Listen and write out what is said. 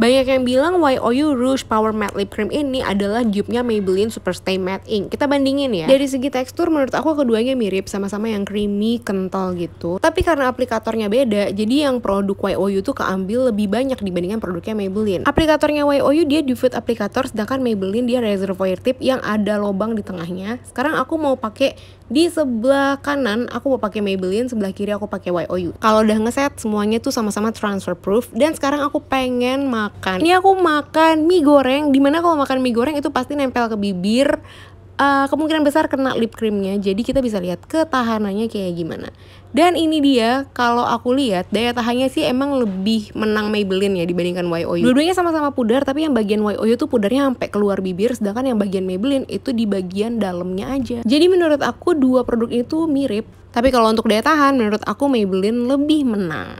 Banyak yang bilang YOU Rouge Power Matte Lip Cream ini adalah dupe-nya Maybelline Superstay Matte Ink. Kita bandingin ya. Dari segi tekstur menurut aku keduanya mirip sama-sama yang creamy, kental gitu. Tapi karena aplikatornya beda, jadi yang produk YOU tuh keambil lebih banyak dibandingkan produknya Maybelline. Aplikatornya YOU dia duvet aplikator sedangkan Maybelline dia reservoir tip yang ada lubang di tengahnya. Sekarang aku mau pakai di sebelah kanan aku mau pakai Maybelline, sebelah kiri aku pakai YOU. Kalau udah ngeset semuanya tuh sama-sama transfer proof dan sekarang aku pengen makan ini aku makan mie goreng dimana kalau makan mie goreng itu pasti nempel ke bibir uh, kemungkinan besar kena lip creamnya jadi kita bisa lihat ketahanannya kayak gimana dan ini dia kalau aku lihat daya tahannya sih emang lebih menang Maybelline ya dibandingkan YOYO dua-duanya sama-sama pudar tapi yang bagian YOYO tuh pudarnya sampai keluar bibir sedangkan yang bagian Maybelline itu di bagian dalamnya aja jadi menurut aku dua produk itu mirip tapi kalau untuk daya tahan menurut aku Maybelline lebih menang